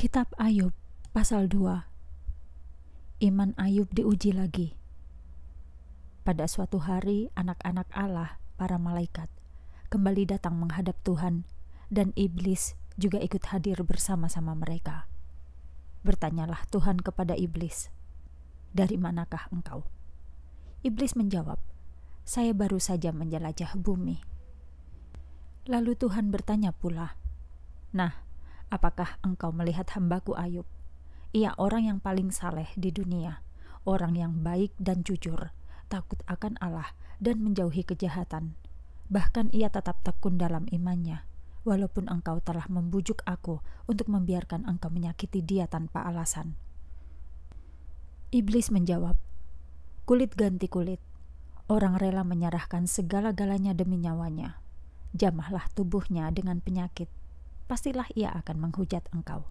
Kitab Ayub pasal 2 Iman Ayub diuji lagi Pada suatu hari anak-anak Allah, para malaikat, kembali datang menghadap Tuhan dan iblis juga ikut hadir bersama-sama mereka. Bertanyalah Tuhan kepada iblis, "Dari manakah engkau?" Iblis menjawab, "Saya baru saja menjelajah bumi." Lalu Tuhan bertanya pula, "Nah, Apakah engkau melihat hambaku Ayub? Ia orang yang paling saleh di dunia, orang yang baik dan jujur, takut akan Allah dan menjauhi kejahatan. Bahkan ia tetap tekun dalam imannya, walaupun engkau telah membujuk aku untuk membiarkan engkau menyakiti dia tanpa alasan. Iblis menjawab, kulit ganti kulit. Orang rela menyerahkan segala-galanya demi nyawanya. Jamahlah tubuhnya dengan penyakit pastilah ia akan menghujat engkau.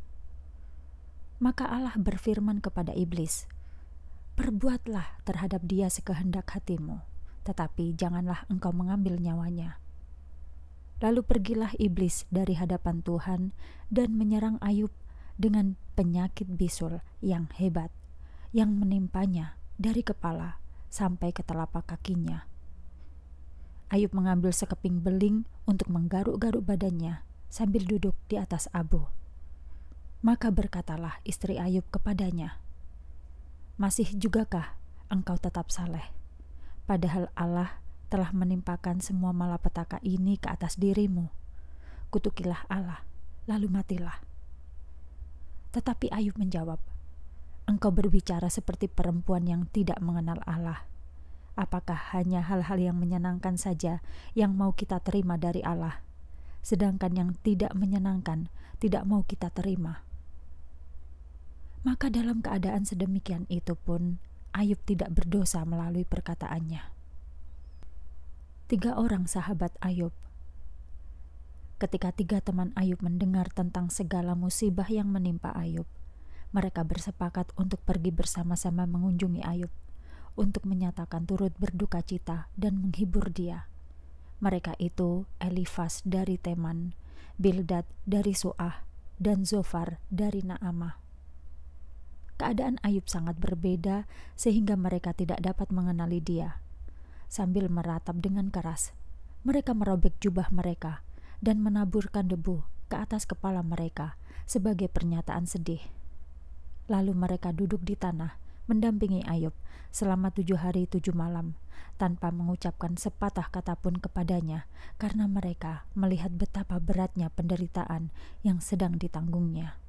Maka Allah berfirman kepada iblis, "Perbuatlah terhadap dia sekehendak hatimu, tetapi janganlah engkau mengambil nyawanya." Lalu pergilah iblis dari hadapan Tuhan dan menyerang Ayub dengan penyakit bisul yang hebat yang menimpanya dari kepala sampai ke telapak kakinya. Ayub mengambil sekeping beling untuk menggaruk-garuk badannya sambil duduk di atas abu. Maka berkatalah istri Ayub kepadanya, Masih jugakah engkau tetap saleh? Padahal Allah telah menimpakan semua malapetaka ini ke atas dirimu. Kutukilah Allah, lalu matilah. Tetapi Ayub menjawab, Engkau berbicara seperti perempuan yang tidak mengenal Allah. Apakah hanya hal-hal yang menyenangkan saja yang mau kita terima dari Allah? sedangkan yang tidak menyenangkan tidak mau kita terima. Maka, dalam keadaan sedemikian itu pun, Ayub tidak berdosa melalui perkataannya. Tiga orang sahabat Ayub. Ketika tiga teman Ayub mendengar tentang segala musibah yang menimpa Ayub, mereka bersepakat untuk pergi bersama-sama mengunjungi Ayub, untuk menyatakan turut berduka cita dan menghibur dia. Mereka itu Elifas dari Teman, Bildad dari Suah, dan Zofar dari Naamah. Keadaan Ayub sangat berbeda sehingga mereka tidak dapat mengenali dia. Sambil meratap dengan keras, mereka merobek jubah mereka dan menaburkan debu ke atas kepala mereka sebagai pernyataan sedih. Lalu mereka duduk di tanah mendampingi Ayub selama tujuh hari tujuh malam, tanpa mengucapkan sepatah kata pun kepadanya, karena mereka melihat betapa beratnya penderitaan yang sedang ditanggungnya.